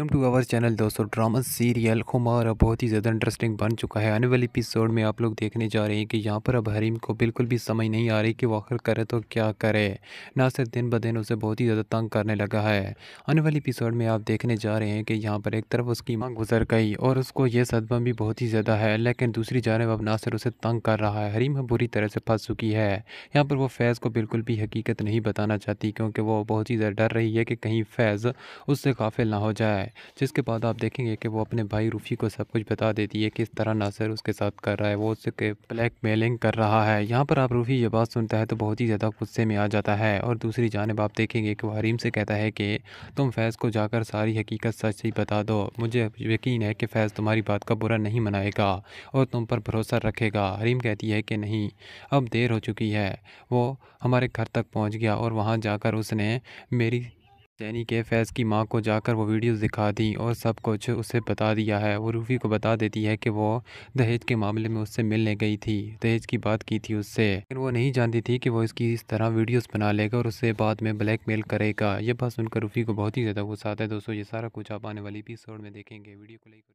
welcome to our channel दोस्तों drama serial Khumar बहुत ही ज़्यादा इंटरेस्टिंग बन चुका है आने वाले एपिसोड में आप लोग देखने जा रहे हैं कि यहाँ पर अब हरीम को बिल्कुल भी समझ नहीं आ रही कि वो आखिर करे तो क्या करे ना सिर्फ दिन ब दिन उसे बहुत ही ज़्यादा तंग करने लगा है आने वाले एपिसोड में आप देखने जा रहे हैं कि यहाँ पर एक तरफ उसकी माँ गुजर गई और उसको यह सदमा भी बहुत ही ज़्यादा है लेकिन दूसरी जानब अब नासिर उसे तंग कर रहा है हरीम बुरी तरह से फंस चुकी है यहाँ पर वो फैज़ को बिल्कुल भी हकीकत नहीं बताना चाहती क्योंकि वो बहुत ही ज़्यादा डर रही है कि कहीं फैज़ उससे काफिल ना हो जाए है जिसके बाद आप देखेंगे कि वो अपने भाई रूफ़ी को सब कुछ बता देती है किस तरह नासर उसके साथ कर रहा है वो उसके ब्लैक मेलिंग कर रहा है यहाँ पर आप रूफ़ी ये बात सुनता है तो बहुत ही ज़्यादा गुस्से में आ जाता है और दूसरी जानब आप देखेंगे कि वह हरीम से कहता है कि तुम फैज़ को जाकर सारी हकीकत सच ही बता दो मुझे यकीन है कि फैज़ तुम्हारी बात का बुरा नहीं मनाएगा और तुम पर भरोसा रखेगा हरीम कहती है कि नहीं अब देर हो चुकी है वो हमारे घर तक पहुंच गया और वहां जाकर उसने मेरी चैनी के फैज़ की माँ को जाकर वो वीडियोस दिखा दी और सब कुछ उसे बता दिया है वो रूफ़ी को बता देती है कि वो दहेज के मामले में उससे मिलने गई थी दहेज की बात की थी उससे लेकिन वो नहीं जानती थी कि वो इसकी इस तरह वीडियोस बना लेगा और उससे बाद में ब्लैकमेल करेगा यह बस सुनकर रूफ़ी को बहुत ही ज़्यादा गुस्सा आता है दोस्तों ये सारा कुछ आप आने वाली एपिसोड में देखेंगे वीडियो को लेकर